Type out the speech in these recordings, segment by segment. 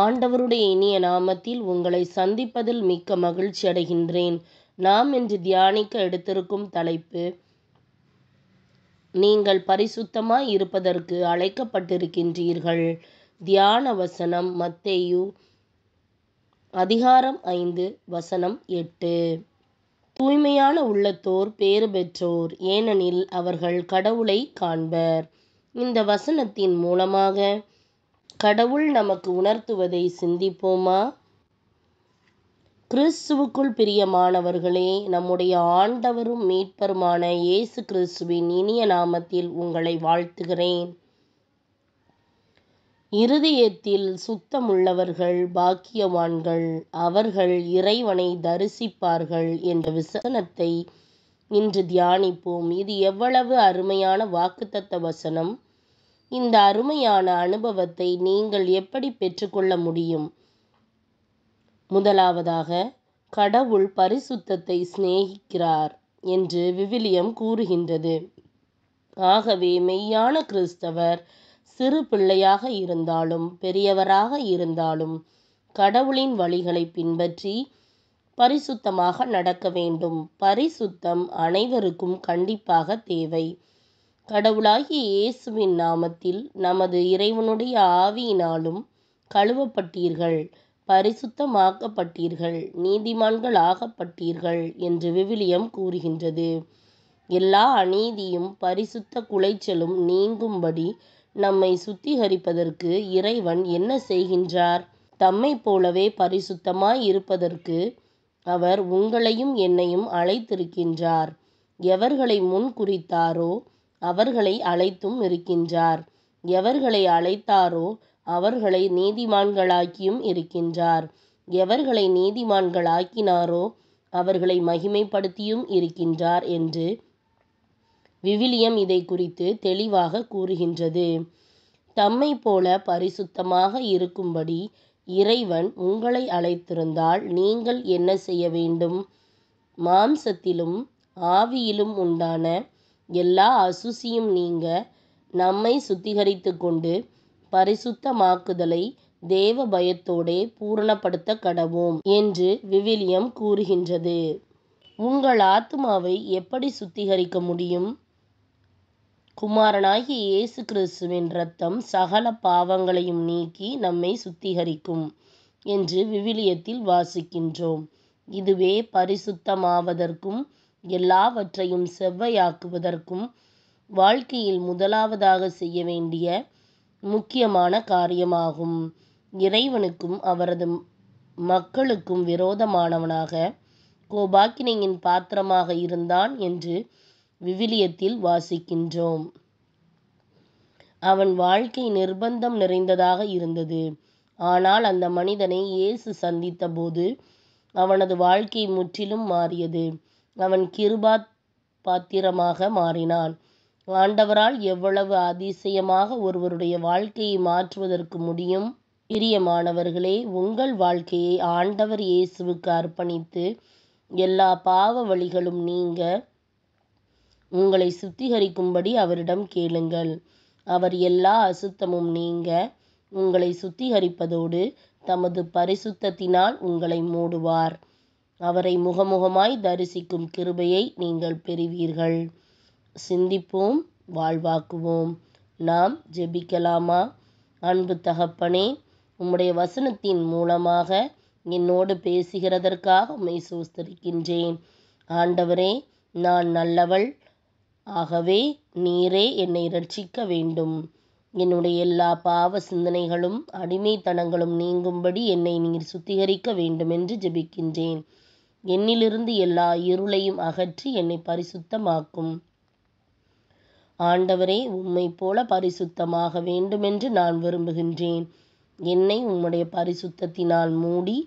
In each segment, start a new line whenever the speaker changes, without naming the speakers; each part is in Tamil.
ஆண்டவருடைய இனிய நாமத்தில் உங்களை சந்திப்பதில் மிக்க மகிழ்ச்சி அடைகின்றேன் நாம் இன்று தியானிக்க எடுத்திருக்கும் தலைப்பு நீங்கள் பரிசுத்தமாய் இருப்பதற்கு அழைக்கப்பட்டிருக்கின்றீர்கள் தியான வசனம் மத்தேயு அதிகாரம் ஐந்து வசனம் எட்டு தூய்மையான உள்ளத்தோர் பேறு பெற்றோர் ஏனெனில் அவர்கள் கடவுளைக் காண்பர். இந்த வசனத்தின் மூலமாக கடவுள் நமக்கு உணர்த்துவதை சிந்திப்போமா? கிறிஸ்துவுக்குள் பிரியமானவர்களே நம்முடைய ஆண்டவரும் மீட்பருமான இயேசு கிறிஸ்துவின் இனிய நாமத்தில் உங்களை வாழ்த்துகிறேன். இருதயத்தில் சுத்தமுள்ளவர்கள் பாக்கியவான்கள் அவர்கள் இறைவனை தரிசிப்பார்கள் என்ற விசனத்தை இன்று தியானிப்போம் இது எவ்வளவு அருமையான வாக்குத்தத்த வசனம் இந்த அருமையான அனுபவத்தை நீங்கள் எப்படி பெற்றுக்கொள்ள முடியும் முதலாவதாக கடவுள் பரிசுத்தத்தை சிநேகிக்கிறார் என்று விவிலியம் கூறுகின்றது ஆகவே மெய்யான கிறிஸ்தவர் சிறு பிள்ளையாக இருந்தாலும் பெரியவராக இருந்தாலும் கடவுளின் வழிகளை பின்பற்றி பரிசுத்தமாக நடக்க வேண்டும் பரிசுத்தம் அனைவருக்கும் கண்டிப்பாக தேவை கடவுளாகிய இயேசுவின் நாமத்தில் நமது இறைவனுடைய ஆவியினாலும் கழுவப்பட்டீர்கள் பரிசுத்தமாக்கப்பட்டீர்கள் நீதிமான்கள் ஆகப்பட்டீர்கள் என்று விவிலியம் கூறுகின்றது எல்லா அநீதியும் பரிசுத்த குலைச்சலும் நீங்கும்படி நம்மை சுத்திகரிப்பதற்கு இறைவன் என்ன செய்கின்றார்? தம்மைப் போலவே பரிசுத்தமாய் இருப்பதற்கு அவர் உங்களையும் என்னையும் அழைத்திருக்கின்றார். எவர்களை முன் குறித்தாரோ அவர்களை அழைத்தும் இருக்கின்றார். எவர்களை அழைத்தாரோ அவர்களை நீதிமான்களாக்கியும் இருக்கின்றார். எவர்களை நீதிமான்களாக்கினாரோ அவர்களை மகிமைப்படுத்தியும் இருக்கின்றார் என்று விவிலியம் இதை குறித்து தெளிவாக கூறுகின்றது. தம்மைப் போல பரிசுத்தமாக இருக்கும்படி இறைவன் உங்களை அழைத்திருந்தால் நீங்கள் என்ன செய்ய வேண்டும்? மாம்சத்திலும் ஆவியிலும் உண்டான எல்லா அசுசியும் நீங்க சுத்திகரித்து சுத்திகரித்துக்கொண்டு பரிசுத்தமாக்குதலை தேவ பயத்தோடே பூரணப்படுத்த கடவோம் என்று விவிலியம் கூறுகின்றது. உங்கள் ஆத்துமாவை எப்படி சுத்திகரிக்க முடியும்? குமாரனாகி இயேசு கிறிஸ்துவின் இரத்தம் சகல பாவங்களையும் நீக்கி நம்மை சுத்திகரிக்கும் என்று விவிலியத்தில் வாசிக்கின்றோம் இதுவே பரிசுத்தமாவதற்கும் எல்லாவற்றையும் செவ்வையாக்குவதற்கும் வாழ்க்கையில் முதலாவதாக செய்ய வேண்டிய முக்கியமான காரியமாகும் இறைவனுக்கும் அவரது மக்களுக்கும் விரோதமானவனாக கோபாக்கினையின் பாத்திரமாக இருந்தான் என்று விவிலியத்தில் வாசிக்கின்றோம் அவன் வாழ்க்கை நிர்பந்தம் நிறைந்ததாக இருந்தது ஆனால் அந்த மனிதனை இயேசு சந்தித்த போது அவனது வாழ்க்கை முற்றிலும் மாறியது அவன் கிருபா பாத்திரமாக மாறினான் ஆண்டவரால் எவ்வளவு அதிசயமாக ஒருவருடைய வாழ்க்கையை மாற்றுவதற்கு முடியும் பிரியமானவர்களே உங்கள் வாழ்க்கையை ஆண்டவர் இயேசுவுக்கு அர்ப்பணித்து எல்லா பாவ வழிகளும் நீங்க உங்களை சுத்திகரிக்கும்படி அவரிடம் கேளுங்கள் அவர் எல்லா அசுத்தமும் நீங்க உங்களை சுத்திகரிப்பதோடு தமது பரிசுத்தத்தினால் உங்களை மூடுவார் அவரை முகமுகமாய் தரிசிக்கும் கிருபையை நீங்கள் பெறுவீர்கள் சிந்திப்போம் வாழ்வாக்குவோம் நாம் ஜெபிக்கலாமா அன்பு தகப்பனே உம்முடைய வசனத்தின் மூலமாக என்னோடு பேசுகிறதற்காக உம்மை சோஸ்தரிக்கின்றேன் ஆண்டவரே நான் நல்லவள் ஆகவே நீரே என்னை இரட்சிக்க வேண்டும் என்னுடைய எல்லா பாவ சிந்தனைகளும் அடிமைத்தனங்களும் நீங்கும்படி என்னை நீர் சுத்திகரிக்க வேண்டுமென்று ஜெபிக்கின்றேன் என்னிலிருந்து எல்லா இருளையும் அகற்றி என்னை பரிசுத்தமாக்கும் ஆண்டவரே உம்மை போல பரிசுத்தமாக வேண்டுமென்று நான் விரும்புகின்றேன் என்னை உம்முடைய பரிசுத்தத்தினால் மூடி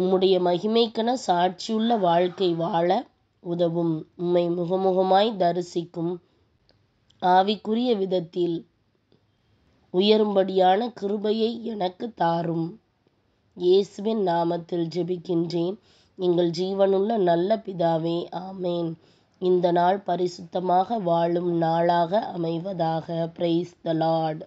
உம்முடைய மகிமைக்கென சாட்சியுள்ள வாழ்க்கை வாழ உதவும் உம்மை முகமுகமாய் தரிசிக்கும் ஆவிக்குரிய விதத்தில் உயரும்படியான கிருபையை எனக்கு தாரும் இயேசுவின் நாமத்தில் ஜெபிக்கின்றேன் எங்கள் ஜீவனுள்ள நல்ல பிதாவே ஆமேன் இந்த நாள் பரிசுத்தமாக வாழும் நாளாக அமைவதாக பிரைஸ் த லார்ட்